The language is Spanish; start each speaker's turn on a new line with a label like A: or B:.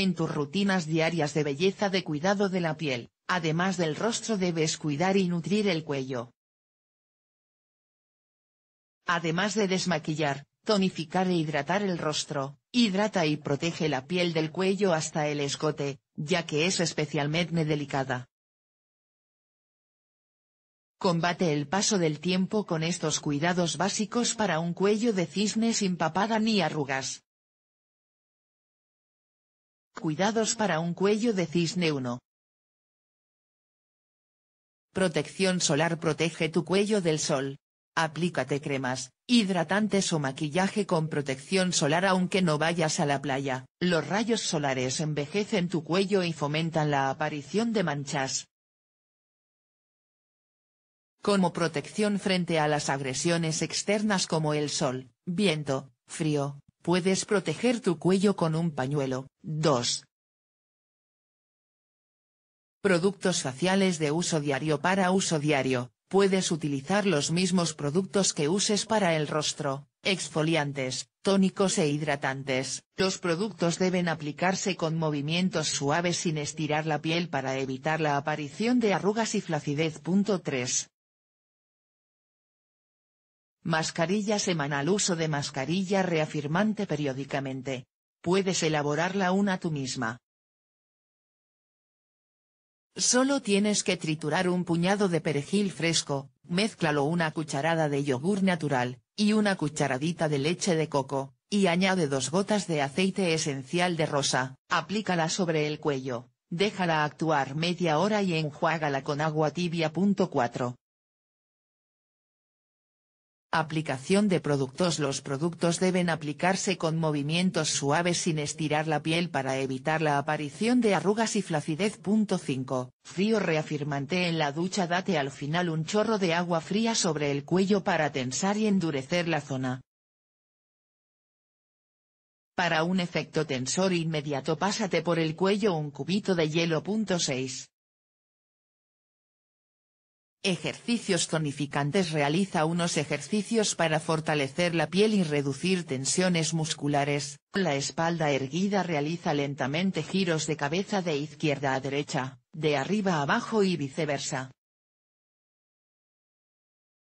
A: En tus rutinas diarias de belleza de cuidado de la piel, además del rostro debes cuidar y nutrir el cuello. Además de desmaquillar, tonificar e hidratar el rostro, hidrata y protege la piel del cuello hasta el escote, ya que es especialmente delicada. Combate el paso del tiempo con estos cuidados básicos para un
B: cuello de cisne sin papada ni arrugas. Cuidados para un cuello de cisne 1.
A: Protección solar protege tu cuello del sol. Aplícate cremas, hidratantes o maquillaje con protección solar aunque no vayas a la playa. Los rayos solares envejecen tu cuello y fomentan la aparición de manchas. Como protección frente a las agresiones externas como el sol, viento, frío, Puedes proteger tu cuello con un pañuelo. 2. Productos faciales de uso diario para uso diario. Puedes utilizar los mismos productos que uses para el rostro, exfoliantes, tónicos e hidratantes. Los productos deben aplicarse con movimientos suaves sin estirar la piel para evitar la aparición de arrugas y flacidez. 3. Mascarilla semanal Uso de mascarilla reafirmante periódicamente. Puedes elaborarla una tú misma. Solo tienes que triturar un puñado de perejil fresco, mézclalo una cucharada de yogur natural, y una cucharadita de leche de coco, y añade dos gotas de aceite esencial de rosa, aplícala sobre el cuello, déjala actuar media hora y enjuágala con agua tibia. Aplicación de productos Los productos deben aplicarse con movimientos suaves sin estirar la piel para evitar la aparición de arrugas y flacidez. 5. Frío reafirmante en la ducha Date al final un chorro de agua fría sobre el cuello para tensar y endurecer la zona.
B: Para un efecto tensor inmediato pásate por el cuello un cubito de hielo. 6.
A: Ejercicios tonificantes Realiza unos ejercicios para fortalecer la piel y reducir tensiones musculares, la espalda erguida realiza lentamente
B: giros de cabeza de izquierda a derecha, de arriba a abajo y viceversa.